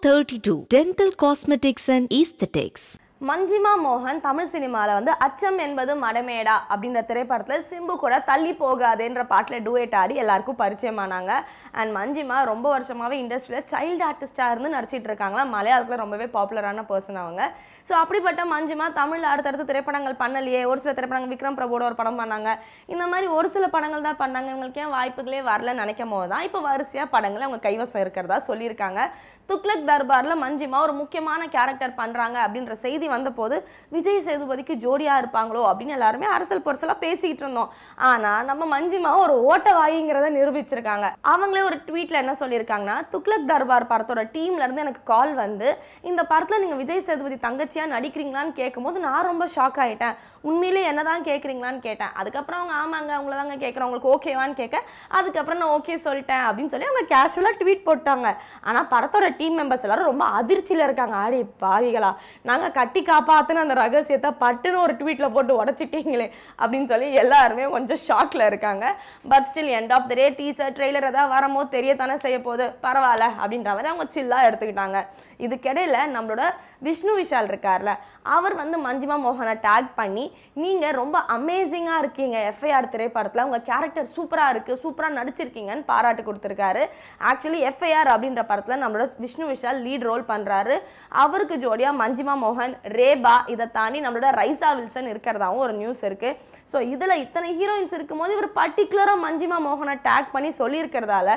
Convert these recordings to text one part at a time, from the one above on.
32 Dental Cosmetics and Aesthetics. Manjima மோகன் தமிழ் சினிமாவில் வந்து அச்சம் என்பது மடமேடா அப்படின்ற திரைப்படத்தில் சிம்பு கூட தள்ளி போகாதேன்ற பாட்டில் டூயட் ஆடி எல்லாருக்கும் பரிச்சயமானாங்க அண்ட் மஞ்சிமா ரொம்ப வருஷமாகவே இண்டஸ்ட்ரியில் சைல்டு ஆர்டிஸ்டாக இருந்து நடிச்சிட்டு இருக்காங்களா மலையாளத்தில் ரொம்பவே பாப்புலரான பர்சன் அவங்க ஸோ அப்படிப்பட்ட மஞ்சிமா தமிழில் அடுத்தடுத்து திரைப்படங்கள் பண்ணலையே ஒரு சில திரைப்படங்கள் விக்ரம் பிரபுட ஒரு படம் பண்ணாங்க இந்த மாதிரி ஒரு சில படங்கள் தான் பண்ணாங்க இவங்களுக்கு ஏன் வாய்ப்புகளே வரலன்னு நினைக்கும் போது தான் இப்போ வரிசையாக படங்களை அவங்க கைவசம் இருக்கிறதா சொல்லியிருக்காங்க துக்ளக் தர்பாரில் மஞ்சிமா ஒரு முக்கியமான கேரக்டர் பண்ணுறாங்க அப்படின்ற செய்தி வந்தபோது விஜய் சேதுபதிக்கு ஜோடியாக இருப்பாங்களோ அப்படின்னு எல்லாருமே அரசல் பொருசலாக பேசிக்கிட்டு இருந்தோம் ஆனால் நம்ம மஞ்சிமாவும் ஒரு ஓட்டவாயிங்கிறத நிரூபிச்சிருக்காங்க அவங்களே ஒரு ட்வீட்டில் என்ன சொல்லியிருக்காங்கன்னா துக்ளக் தர்பார் படத்தோட டீம்லேருந்து எனக்கு கால் வந்து இந்த படத்தில் நீங்கள் விஜய் சேதுபதி தங்கச்சியாக நடிக்கிறீங்களான்னு கேட்கும்போது நான் ரொம்ப ஷாக் ஆகிட்டேன் உண்மையிலே என்ன தான் கேட்குறீங்களான்னு கேட்டேன் அதுக்கப்புறம் அவங்க ஆமாங்க அவங்கள தாங்க கேட்குறேன் உங்களுக்கு ஓகேவான்னு கேட்க அதுக்கப்புறம் நான் ஓகே சொல்லிட்டேன் அப்படின்னு சொல்லி அவங்க கேஷுவலாக ட்வீட் போட்டாங்க ஆனால் படத்தோட டீம் மெம்பர்ஸ் எல்லாரும் ரொம்ப அதிர்ச்சியில் இருக்காங்க ஆடி பாவிகளா நாங்கள் கட்டி கட்டி காப்பாற்றுன அந்த ரகசியத்தை பட்டுன்னு ஒரு ட்வீட்டில் போட்டு உடச்சிட்டீங்களே அப்படின்னு சொல்லி எல்லாருமே கொஞ்சம் ஷாக்ல இருக்காங்க but still end of the day teaser trailer ஏதாவது தெரிய தெரியத்தானே செய்ய போகுது பரவாயில்ல அப்படின்ற மாதிரி அவங்க சில்லாக எடுத்துக்கிட்டாங்க இதுக்கிடையில் நம்மளோட விஷ்ணு விஷால் இருக்கார்ல அவர் வந்து மஞ்சிமா மோகனை டேக் பண்ணி நீங்கள் ரொம்ப அமேசிங்காக இருக்கீங்க எஃப்ஐஆர் திரைப்படத்தில் உங்கள் கேரக்டர் சூப்பராக இருக்குது சூப்பராக நடிச்சிருக்கீங்கன்னு பாராட்டு கொடுத்துருக்காரு ஆக்சுவலி எஃப்ஐஆர் அப்படின்ற படத்தில் நம்மளோட விஷ்ணு விஷால் லீட் ரோல் பண்ணுறாரு அவருக்கு ஜோடியாக மஞ்சிமா மோகன் ரேபா இதை தாண்டி நம்மளோட ரைசா வில்சன் இருக்கிறதாவும் ஒரு நியூஸ் இருக்குது ஸோ இதில் இத்தனை ஹீரோயின்ஸ் இருக்கும்போது இவர் பர்டிகுலராக மஞ்சிமா மோகனை டேக் பண்ணி சொல்லியிருக்கிறதால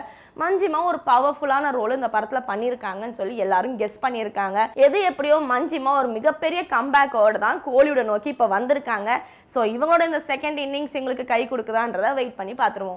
மஞ்சிமா ஒரு பவர்ஃபுல்லான ரோல் இந்த படத்தில் பண்ணியிருக்காங்கன்னு சொல்லி எல்லாரும் கெஸ் பண்ணியிருக்காங்க எது எப்படியோ மஞ்சிமா ஒரு மிகப்பெரிய கம்பேக்கோடு தான் கோலியோட நோக்கி இப்போ வந்திருக்காங்க ஸோ இவங்களோட இந்த செகண்ட் இன்னிங்ஸ் எங்களுக்கு கை கொடுக்குதான்றதை வெயிட் பண்ணி பார்த்துருவோம்